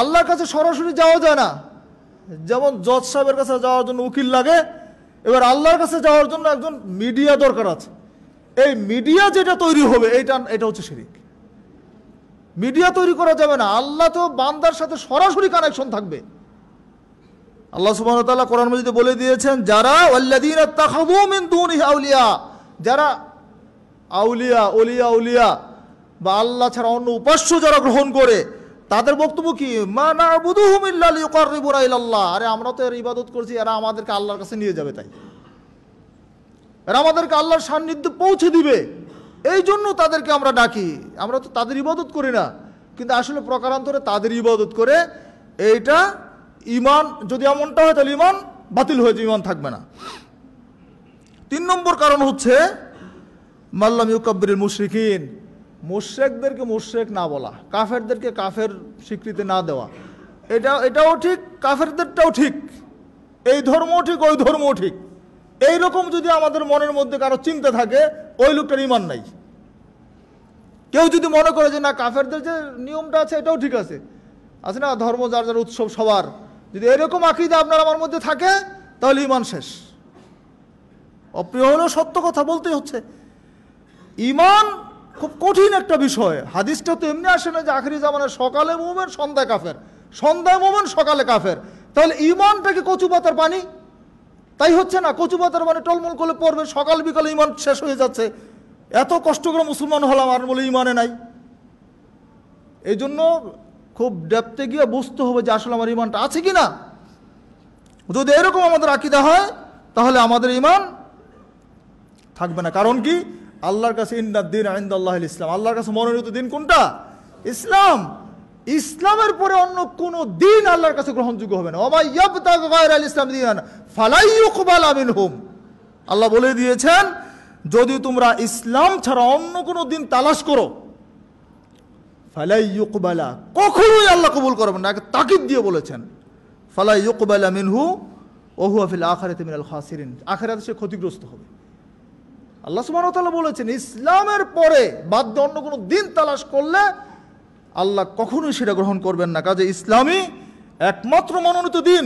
আল্লাহর কাছে সরাসরি যাওয়া যায় না যেমন জজ সাহেবের কাছে যাওয়ার জন্য উকিল লাগে এবার আল্লাহর কাছে যাওয়ার জন্য একজন মিডিয়া দরকার আছে এই মিডিয়া যেটা তৈরি হবে এটা এটা হচ্ছে শিরিক মিডিয়া তৈরি করা যাবে না আল্লাহ তো বান্দার সাথে সরাসরি কানেকশন থাকবে আল্লাহ সুবাহ কোরআন মজিদে বলে দিয়েছেন যারা যারা আউলিয়া অলিয়া উলিয়া বা আল্লাহ ছাড়া অন্য উপাস্য যারা গ্রহণ করে তাদের বক্তব্য কি মা না আল্লাহ আরে আমরা তো এর ইবাদত করছি এরা আমাদেরকে আল্লাহর কাছে নিয়ে যাবে তাই এরা আমাদেরকে আল্লাহর সান্নিধ্যে পৌঁছে দিবে এই জন্য তাদেরকে আমরা ডাকি আমরা তো তাদের ইবাদত করি না কিন্তু আসলে প্রকারান্তরে তাদের ইবাদত করে এইটা ইমান যদি এমনটা হয় তাহলে ইমান বাতিল হয়েছে ইমান থাকবে না তিন নম্বর কারণ হচ্ছে মাল্লাম ইউকাব্বির মুশ্রিকিন মুশ্রেকদেরকে মুশ্রেক না বলা কাফেরদেরকে কাফের স্বীকৃতি না দেওয়া এটা এটাও ঠিক কাফেরদেরটাও ঠিক এই ধর্মও ঠিক ওই ধর্মও ঠিক এই রকম যদি আমাদের মনের মধ্যে কারো চিন্তা থাকে ওই লোকটার ইমান নাই কেউ যদি মনে করে যে না কাফেরদের যে নিয়মটা আছে এটাও ঠিক আছে আছে না ধর্ম যার যার উৎসব সবার যদি এরকম আকৃতি আপনার আমার মধ্যে থাকে তাহলে ইমান শেষ অপ্রিয় হলেও সত্য কথা বলতেই হচ্ছে ইমান খুব কঠিন একটা বিষয় হাদিসটা তো এমনি আসে না যে আখরি জামানের সকালে মোমেন সন্ধ্যায় কাফের সন্ধ্যায় মোমেন সকালে কাফের তাহলে ইমানটাকে কচু পাতার পানি তাই হচ্ছে না কচু পাতার পানি মানে টলমল করলে পড়বে সকাল বিকালে ইমান শেষ হয়ে যাচ্ছে এত কষ্ট করে মুসলমান হলাম আর বলে ইমানে নাই এই জন্য খুব ডেপতে গিয়ে বুঝতে হবে যে আসলে আমার ইমানটা আছে কি না যদি এরকম আমাদের আকিদা হয় তাহলে আমাদের ইমান থাকবে না কারণ কি আল্লাহর কাছে দিন আইন্দ আল্লাহ ইসলাম আল্লাহর কাছে মনোনীত দিন কোনটা ইসলাম ইসলামের পরে অন্য কোনো দিন আল্লাহর কাছে গ্রহণযোগ্য হবে না ইসলাম আল্লাহ বলে দিয়েছেন যদি তোমরা ইসলাম ছাড়া অন্য কোনো দিন তালাশ করো ফালাইকবালা কখনোই আল্লাহ কবুল করবেন না তাকিদ দিয়ে বলেছেন ফালাইকবালা মিনহু ওহু আফিল আখারে মিনাল খাসিরিন আখেরাতে সে ক্ষতিগ্রস্ত হবে আল্লাহ সুবাহতাল্লাহ বলেছেন ইসলামের পরে বাধ্য অন্য কোনো দিন তালাশ করলে আল্লাহ কখনোই সেটা গ্রহণ করবেন না কাজে ইসলামই একমাত্র মনোনীত দিন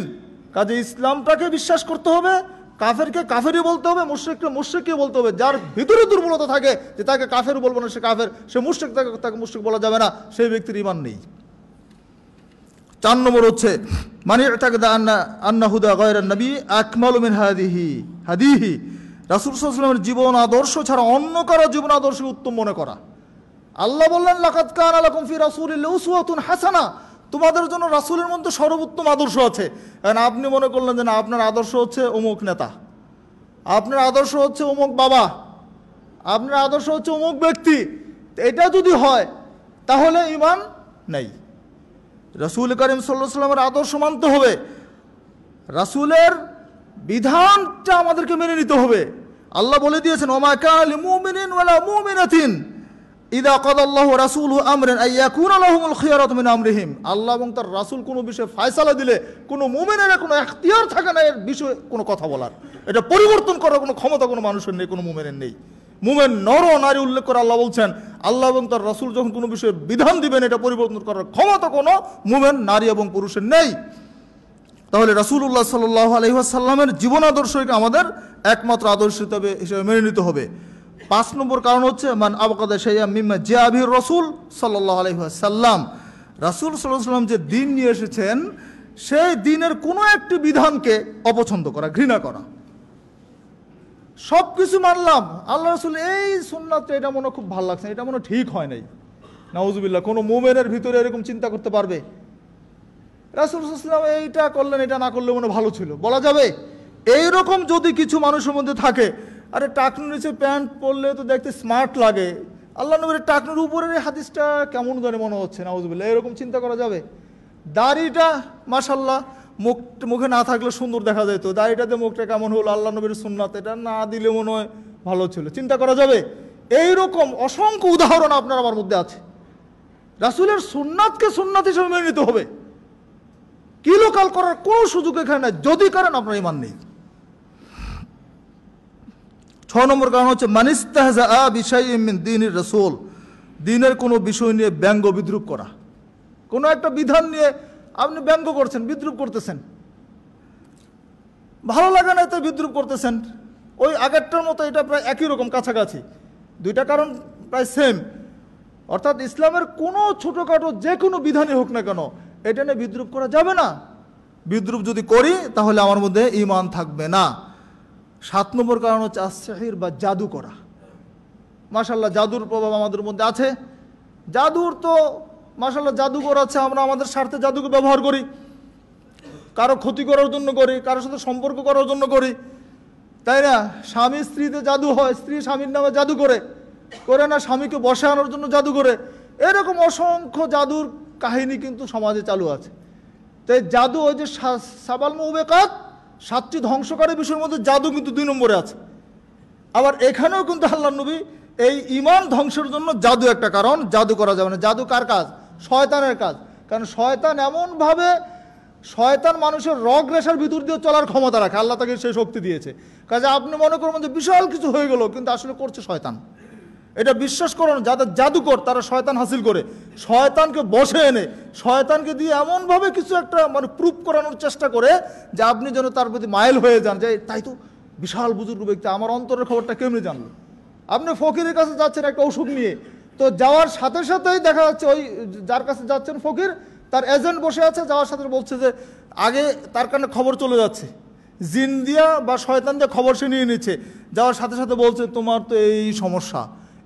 কাজে ইসলামটাকে বিশ্বাস করতে হবে কাফেরকে কাফেরই বলতে হবে মুশ্রিককে মুশ্রিককে বলতে হবে যার ভিতরে দুর্বলতা থাকে যে তাকে কাফের বলবো না সে কাফের সে মুশ্রিক তাকে তাকে মুশ্রিক বলা যাবে না সেই ব্যক্তির ইমান নেই চার নম্বর হচ্ছে মানে তাকে আন্না আন্না হুদা গয়ের নবী আকমালুমিন হাদিহি হাদিহি রাসুল জীবন আদর্শ ছাড়া অন্য কারো জীবন আদর্শ উত্তম মনে করা আল্লাহ বললেন লাকাত কান আলাকুম ফি রাসুলিল্লাহুসুয়াতুন হাসানা তোমাদের জন্য রাসুলের মধ্যে সর্বোত্তম আদর্শ আছে কারণ আপনি মনে করলেন যে না আপনার আদর্শ হচ্ছে অমুক নেতা আপনার আদর্শ হচ্ছে অমুক বাবা আপনার আদর্শ হচ্ছে অমুক ব্যক্তি এটা যদি হয় তাহলে ইমান নেই রসুল করিম সাল্লাহ সাল্লামের আদর্শ মানতে হবে রাসুলের বিধানটা আমাদেরকে মেনে নিতে হবে আল্লাহ বলে দিয়েছেন ওমাকাল মুমিনিন ওয়ালা মুমিনাতিন ইদা কদাল্লাহ রাসুল আমরেন আইয়াকুন আল্লাহুল খিয়ারত মিন আমরিহিম আল্লাহ এবং তার রাসূল কোনো বিষয়ে ফয়সালা দিলে কোনো মুমিনের কোনো এখতিয়ার থাকে না এর বিষয়ে কোনো কথা বলার এটা পরিবর্তন করার কোনো ক্ষমতা কোনো মানুষের নেই কোনো মুমিনের নেই মুমেন নর নারী উল্লেখ করে আল্লাহ বলছেন আল্লাহ এবং তার রাসুল যখন কোনো বিষয়ে বিধান দিবেন এটা পরিবর্তন করার ক্ষমতা কোনো মুমেন নারী এবং পুরুষের নেই তাহলে উল্লাহ সাল্লাহ আলহিহাসাল্লামের জীবন আদর্শকে আমাদের একমাত্র আদর্শ হিসাবে হিসেবে মেনে নিতে হবে পাঁচ নম্বর কারণ হচ্ছে মান আবকাদা সাইয়া মিম্মা জিয়া আবির রসুল সাল্লাহ আলহিহাসাল্লাম রাসুল সাল্লাহ সাল্লাম যে দিন নিয়ে এসেছেন সেই দিনের কোনো একটি বিধানকে অপছন্দ করা ঘৃণা করা সব কিছু মানলাম আল্লাহ রসুল এই সুন্নাতে এটা মনে খুব ভালো লাগছে এটা মনে ঠিক হয় নাই নাউজুবিল্লাহ কোনো মোমেনের ভিতরে এরকম চিন্তা করতে পারবে রাসুলাম এইটা করলেন এটা না করলে মনে ভালো ছিল বলা যাবে এই রকম যদি কিছু মানুষের মধ্যে থাকে আরে টাকনুর নিচে প্যান্ট পরলে তো দেখতে স্মার্ট লাগে আল্লাহ নবীর টাকনুর উপরের হাদিসটা কেমন করে মনে হচ্ছে বুঝবে এরকম চিন্তা করা যাবে দাড়িটা মাসাল্লাহ মুখ মুখে না থাকলে সুন্দর দেখা যেত দাড়িটাতে মুখটা কেমন হলো আল্লাহ নবীর সুন্নাত এটা না দিলে মনে হয় ভালো ছিল চিন্তা করা যাবে এই রকম অসংখ্য উদাহরণ আপনার আমার মধ্যে আছে রাসুলের সুন্নাতকে সুন্নাত হিসেবে মেনে নিতে হবে লোকাল করার কোনো সুযোগ এখানে নাই যদি কারণ আপনার ইমান নেই ছ নম্বর কারণ হচ্ছে আ বিশাই দিনের রসোল দিনের কোনো বিষয় নিয়ে ব্যঙ্গ বিদ্রুপ করা কোনো একটা বিধান নিয়ে আপনি ব্যঙ্গ করছেন বিদ্রুপ করতেছেন ভালো লাগে না এতে বিদ্রুপ করতেছেন ওই আগেরটার মতো এটা প্রায় একই রকম কাছাকাছি দুইটা কারণ প্রায় সেম অর্থাৎ ইসলামের কোনো ছোটোখাটো যে কোনো বিধানই হোক না কেন এটা নিয়ে বিদ্রুপ করা যাবে না বিদ্রুপ যদি করি তাহলে আমার মধ্যে ইমান থাকবে না সাত নম্বর কারণ হচ্ছে আশাহির বা জাদু করা মাসাল্লাহ জাদুর প্রভাব আমাদের মধ্যে আছে জাদুর তো মাসাল্লাহ জাদুঘর আছে আমরা আমাদের স্বার্থে জাদুকে ব্যবহার করি কারো ক্ষতি করার জন্য করি কারোর সাথে সম্পর্ক করার জন্য করি তাই না স্বামী স্ত্রীতে জাদু হয় স্ত্রী স্বামীর নামে জাদু করে করে না স্বামীকে বসে আনার জন্য জাদু করে এরকম অসংখ্য জাদুর কাহিনী কিন্তু সমাজে চালু আছে তাই জাদু ওই যে সাবাল মুবেকাত সাতটি ধ্বংসকারী বিষয়ের মধ্যে জাদু কিন্তু দুই নম্বরে আছে আবার এখানেও কিন্তু আল্লাহ নবী এই ইমান ধ্বংসের জন্য জাদু একটা কারণ জাদু করা যাবে না জাদু কার কাজ শয়তানের কাজ কারণ শয়তান এমনভাবে শয়তান মানুষের রগ রেশার ভিতর দিয়ে চলার ক্ষমতা রাখে আল্লাহ তাকে সেই শক্তি দিয়েছে কাজে আপনি মনে করবেন যে বিশাল কিছু হয়ে গেল কিন্তু আসলে করছে শয়তান এটা বিশ্বাস করো না যাদের জাদুকর তারা শয়তান হাসিল করে শয়তানকে বসে এনে শয়তানকে দিয়ে এমনভাবে কিছু একটা মানে প্রুফ করানোর চেষ্টা করে যে আপনি যেন তার প্রতি মাইল হয়ে যান যে তাই তো বিশাল বুজুর্গ ব্যক্তি আমার অন্তরের খবরটা কেমনি জানলো আপনি ফকিরের কাছে যাচ্ছেন একটা ওষুধ নিয়ে তো যাওয়ার সাথে সাথেই দেখা যাচ্ছে ওই যার কাছে যাচ্ছেন ফকির তার এজেন্ট বসে আছে যাওয়ার সাথে বলছে যে আগে তার কারণে খবর চলে যাচ্ছে জিন বা শয়তান দিয়ে খবর সে নিয়ে নিচ্ছে যাওয়ার সাথে সাথে বলছে তোমার তো এই সমস্যা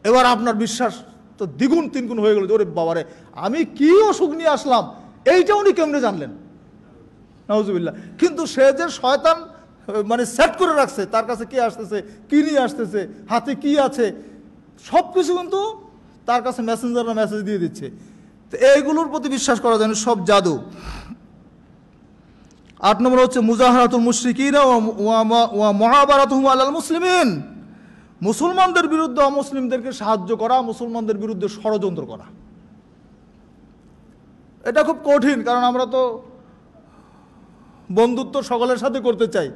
এবার আপনার বিশ্বাস তো দ্বিগুণ তিনগুণ হয়ে গেল ওরে বাবারে আমি কি অসুখ নিয়ে আসলাম এইটা উনি কেমনে জানলেন নজুবিল্লা কিন্তু সে যে শয়তান মানে সেট করে রাখছে তার কাছে কি আসতেছে কি নিয়ে আসতেছে হাতে কি আছে সব কিছু কিন্তু তার কাছে মেসেঞ্জাররা মেসেজ দিয়ে দিচ্ছে তো এইগুলোর প্রতি বিশ্বাস করা যায় সব জাদু আট নম্বর হচ্ছে মুজাহারাতুল মুশরিকিরা ওয়া মহাবারাত আলাল মুসলিমিন মুসলমানদের বিরুদ্ধে অমুসলিমদেরকে সাহায্য করা মুসলমানদের বিরুদ্ধে ষড়যন্ত্র করা এটা খুব কঠিন কারণ আমরা তো বন্ধুত্ব সকলের সাথে করতে চাই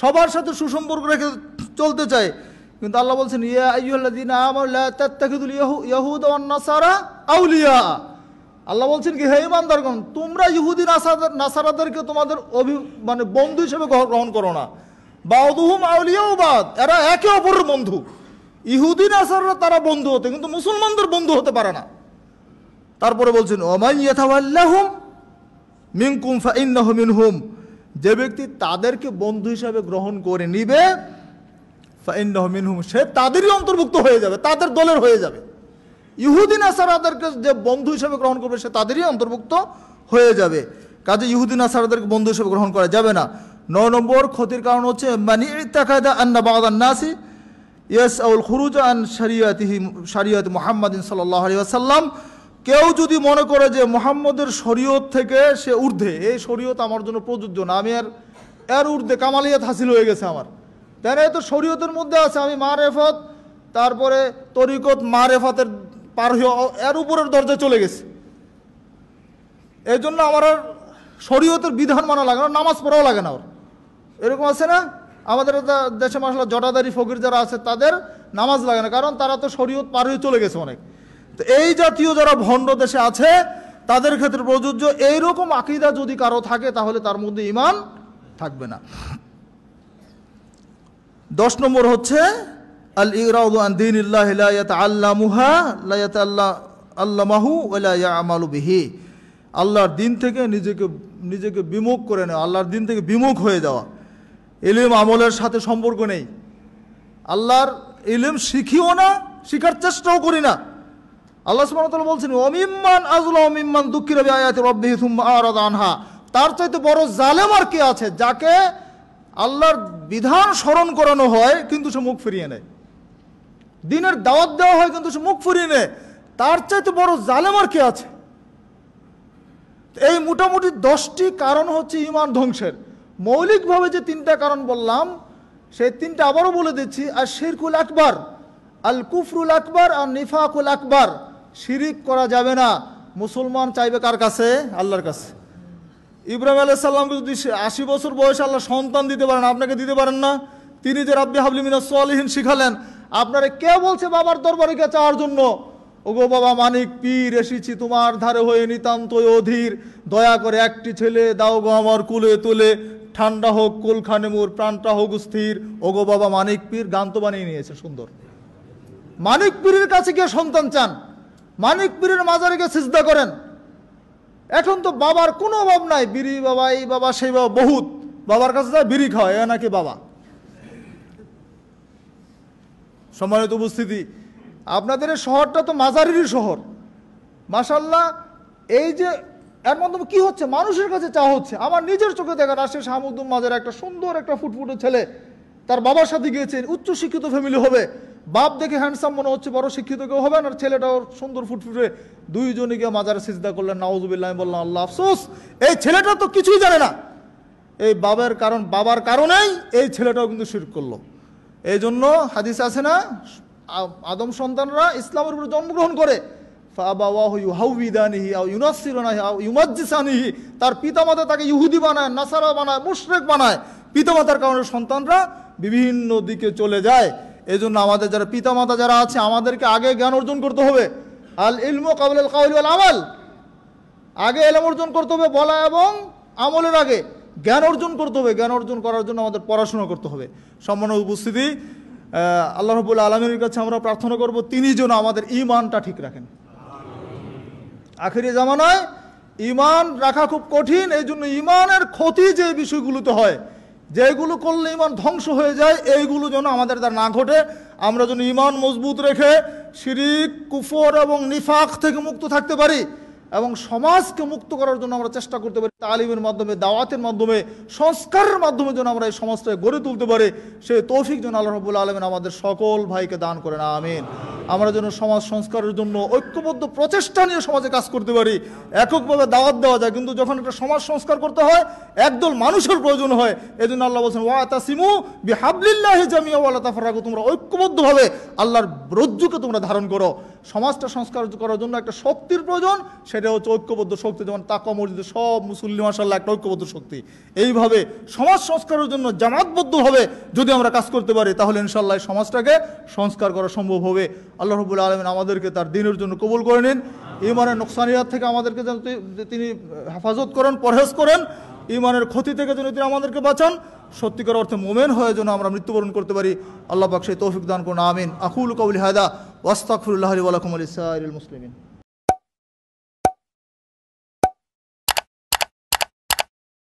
সবার সাথে সুসম্পর্ক রেখে চলতে চাই কিন্তু আল্লাহ বলছেন আউলিয়া আল্লাহ বলছেন কি হে ইমানদারগণ তোমরা ইহুদি নাসারাদেরকে তোমাদের অভি মানে বন্ধু হিসেবে গ্রহণ করো না বাউদুহুম আউলিয়াও এরা একে অপরের বন্ধু ইহুদিন আসাররা তারা বন্ধু হতে কিন্তু মুসলমানদের বন্ধু হতে পারে না তারপরে বলছেন ওমাই ইয়াথাওয়াল্লাহুম মিনকুম ফাইন্নাহু মিনহুম যে ব্যক্তি তাদেরকে বন্ধু হিসাবে গ্রহণ করে নিবে ফাইন্নাহু মিনহুম সে তাদেরই অন্তর্ভুক্ত হয়ে যাবে তাদের দলের হয়ে যাবে ইহুদিন আসারাদেরকে যে বন্ধু হিসাবে গ্রহণ করবে সে তাদেরই অন্তর্ভুক্ত হয়ে যাবে কাজে ইহুদিন আসারাদেরকে বন্ধু হিসাবে গ্রহণ করা যাবে না নয় নম্বর ক্ষতির কারণ হচ্ছে মানি আন্না বাদান নাসি ইয়েস আউল খুরুজ আন শরিয়তিহি শরিয়ত মোহাম্মদিন সাল্লাহ আলী কেউ যদি মনে করে যে মোহাম্মদের শরীয়ত থেকে সে ঊর্ধ্বে এই শরীয়ত আমার জন্য প্রযোজ্য না আমি আর এর ঊর্ধ্বে কামালিয়াত হাসিল হয়ে গেছে আমার তাই তো শরীয়তের মধ্যে আছে আমি মা রেফত তারপরে তরিকত রেফাতের পার এর উপরের দরজায় চলে গেছে এই জন্য আমার আর শরীয়তের বিধান মানা লাগে না নামাজ পড়াও লাগে না ওর এরকম আছে না আমাদের দেশে মাসাল্লাহ জটাদারি ফকির যারা আছে তাদের নামাজ লাগে না কারণ তারা তো শরীয়ত পার হয়ে চলে গেছে অনেক তো এই জাতীয় যারা ভণ্ড দেশে আছে তাদের ক্ষেত্রে প্রযোজ্য এইরকম আকিদা যদি কারো থাকে তাহলে তার মধ্যে ইমান থাকবে না দশ নম্বর হচ্ছে আল ইরাউদ্দিন দিন ইল্লাহ আল্লাহ মুহা লাইয়াত আল্লাহ আল্লামাহু আমালু বিহি আল্লাহর দিন থেকে নিজেকে নিজেকে বিমুখ করে নেওয়া আল্লাহর দিন থেকে বিমুখ হয়ে যাওয়া এলিম আমলের সাথে সম্পর্ক নেই আল্লাহর এলিম শিখিও না শিখার চেষ্টাও করি না আল্লাহ সুমতলা বলছেন অমিম্মান আজল অমিম্মান রবি আয়াত রব্বি আনহা তার চাইতে বড় জালেম আর কে আছে যাকে আল্লাহর বিধান স্মরণ করানো হয় কিন্তু সে মুখ ফিরিয়ে নেয় দিনের দাওয়াত দেওয়া হয় কিন্তু সে মুখ ফিরিয়ে নেয় তার চাইতে বড় জালেম আর কে আছে এই মোটামুটি দশটি কারণ হচ্ছে ইমান ধ্বংসের মৌলিকভাবে যে তিনটা কারণ বললাম সেই তিনটা আবারও বলে দিচ্ছি আর শিরকুল আকবর আল কুফরুল আকবর আর নিফাকুল আকবর শিরিক করা যাবে না মুসলমান চাইবে কার কাছে আল্লাহর কাছে ইব্রাহিম আলাহ সাল্লামকে যদি আশি বছর বয়সে আল্লাহ সন্তান দিতে পারেন আপনাকে দিতে পারেন না তিনি যে রাব্বি হাবলিমিনা সোয়ালিহীন শিখালেন আপনারা কে বলছে বাবার দরবারে গিয়ে চাওয়ার জন্য ওগো বাবা মানিক পীর এসেছি তোমার ধারে হয়ে নিতান্তই অধীর দয়া করে একটি ছেলে দাও গো আমার কুলে তুলে ঠান্ডা হোক কুলখানে মোর প্রাণটা হোক স্থির ওগো বাবা মানিক পীর গান তো বানিয়ে নিয়েছে সুন্দর মানিক পীরের কাছে গিয়ে সন্তান চান মানিক পীরের মাজারে গিয়ে সিজদা করেন এখন তো বাবার কোনো অভাব নাই বিড়ি বাবা এই বাবা সেই বাবা বহুত বাবার কাছে যায় বিড়ি খাওয়া এ নাকি বাবা সম্মানিত উপস্থিতি আপনাদের শহরটা তো মাজারেরই শহর মাসাল্লাহ এই যে এর মাধ্যমে কি হচ্ছে মানুষের কাছে চা হচ্ছে আমার নিজের চোখে দেখা রাশিয়া শাহমুদ্দুম মাজার একটা সুন্দর একটা ফুটফুটে ছেলে তার বাবার সাথে গিয়েছে উচ্চশিক্ষিত ফ্যামিলি হবে বাপ দেখে হ্যান্ডসাম মনে হচ্ছে বড় শিক্ষিত কেউ হবে না ছেলেটাও সুন্দর ফুটফুটে দুইজনে গিয়ে মাজারে সিজদা করলেন নাউজুবিল্লাহ বললাম আল্লাহ আফসোস এই ছেলেটা তো কিছুই জানে না এই বাবার কারণ বাবার কারণেই এই ছেলেটাও কিন্তু শির করলো এই জন্য হাদিস আছে না আদম সন্তানরা ইসলামের উপরে জন্মগ্রহণ করে তার পিতামাতা তাকে ইহুদি বানায় নাসারা বানায় মুশরেক বানায় পিতামাতার কারণে সন্তানরা বিভিন্ন দিকে চলে যায় এজন্য আমাদের যারা পিতামাতা যারা আছে আমাদেরকে আগে জ্ঞান অর্জন করতে হবে আল ইলম কাবুল আল কাউল আগে এলম অর্জন করতে হবে বলা এবং আমলের আগে জ্ঞান অর্জন করতে হবে জ্ঞান অর্জন করার জন্য আমাদের পড়াশোনা করতে হবে সম্মান উপস্থিতি আল্লাহ রবুল আলমীর কাছে আমরা প্রার্থনা করব তিনি যেন আমাদের ইমানটা ঠিক রাখেন আখেরি জামানায় ইমান রাখা খুব কঠিন এই জন্য ইমানের ক্ষতি যে বিষয়গুলোতে হয় যেগুলো করলে ইমান ধ্বংস হয়ে যায় এইগুলো যেন আমাদের দ্বারা না ঘটে আমরা যেন ইমান মজবুত রেখে শিরিক কুফর এবং নিফাক থেকে মুক্ত থাকতে পারি এবং সমাজকে মুক্ত করার জন্য আমরা চেষ্টা করতে পারি তালিমের মাধ্যমে দাওয়াতের মাধ্যমে সংস্কারের মাধ্যমে যেন আমরা এই সমাজটাকে গড়ে তুলতে পারি সে তৌফিক যেন আল্লাহ রবুল্লা আলমেন আমাদের সকল ভাইকে দান করে না আমিন আমরা যেন সমাজ সংস্কারের জন্য ঐক্যবদ্ধ প্রচেষ্টা নিয়ে সমাজে কাজ করতে পারি এককভাবে দাওয়াত দেওয়া যায় কিন্তু যখন একটা সমাজ সংস্কার করতে হয় একদল মানুষের প্রয়োজন হয় এই জন্য আল্লাহ বলছেন ওয়া তাসিমু বিহাবলিল্লাহ জামিয়া ওয়ালা তাফারাকু তোমরা ঐক্যবদ্ধভাবে আল্লাহর রজ্জুকে তোমরা ধারণ করো সমাজটা সংস্কার করার জন্য একটা শক্তির প্রয়োজন সেটা হচ্ছে ঐক্যবদ্ধ শক্তি যেমন তাকা মসজিদে সব মুসল্লি মাসাল্লাহ একটা ঐক্যবদ্ধ শক্তি এইভাবে সমাজ সংস্কারের জন্য জামাতবদ্ধভাবে যদি আমরা কাজ করতে পারি তাহলে ইনশাল্লাহ সমাজটাকে সংস্কার করা সম্ভব হবে আল্লাহ রবুল্লা আলমিন আমাদেরকে তার দিনের জন্য কবুল করে নিন ইমানের নোকসানিয়াত থেকে আমাদেরকে যেন তিনি হেফাজত করেন পরহেজ করেন ইমানের ক্ষতি থেকে যেন তিনি আমাদেরকে বাঁচান সত্যিকার অর্থে মোমেন হয়ে যেন আমরা মৃত্যুবরণ করতে পারি আল্লাহ পাক সেই তৌফিক দান করুন আমিন আকুল কবুল হায়দা ওয়াস্তাকুল্লাহ আলী ওয়ালাকুম আলী সাইল মুসলিমিন